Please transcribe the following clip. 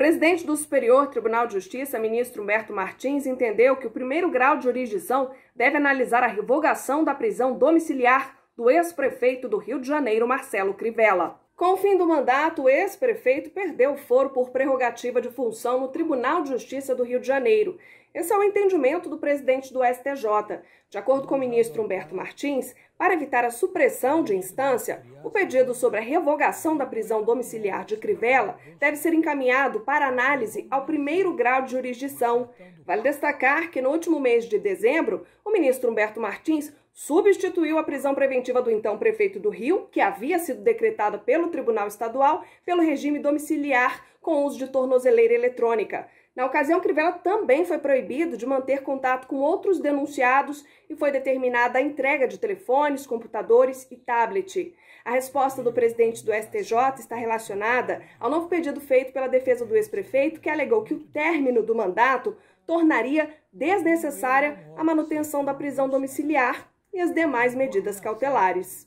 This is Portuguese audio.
presidente do Superior Tribunal de Justiça, ministro Humberto Martins, entendeu que o primeiro grau de jurisdição deve analisar a revogação da prisão domiciliar do ex-prefeito do Rio de Janeiro, Marcelo Crivella. Com o fim do mandato, o ex-prefeito perdeu o foro por prerrogativa de função no Tribunal de Justiça do Rio de Janeiro. Esse é o entendimento do presidente do STJ. De acordo com o ministro Humberto Martins, para evitar a supressão de instância, o pedido sobre a revogação da prisão domiciliar de Crivella deve ser encaminhado para análise ao primeiro grau de jurisdição. Vale destacar que no último mês de dezembro, o ministro Humberto Martins substituiu a prisão preventiva do então prefeito do Rio, que havia sido decretada pelo Tribunal Estadual, pelo regime domiciliar com uso de tornozeleira eletrônica. Na ocasião, Crivella também foi proibido de manter contato com outros denunciados e foi determinada a entrega de telefones, computadores e tablet. A resposta do presidente do STJ está relacionada ao novo pedido feito pela defesa do ex-prefeito, que alegou que o término do mandato tornaria desnecessária a manutenção da prisão domiciliar e as demais medidas cautelares.